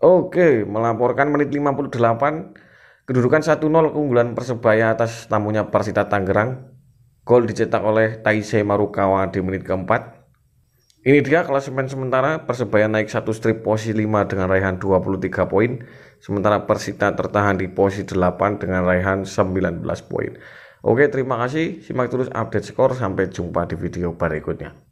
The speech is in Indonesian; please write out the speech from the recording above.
Oke, melaporkan menit 58 kedudukan 1-0 keunggulan Persebaya atas tamunya Persita Tangerang. Gol dicetak oleh Taise Marukawa di menit keempat. Ini dia klasemen sementara Persebaya naik satu strip posisi 5 dengan raihan 23 poin, sementara Persita tertahan di posisi 8 dengan raihan 19 poin. Oke, terima kasih. Simak terus update skor sampai jumpa di video berikutnya.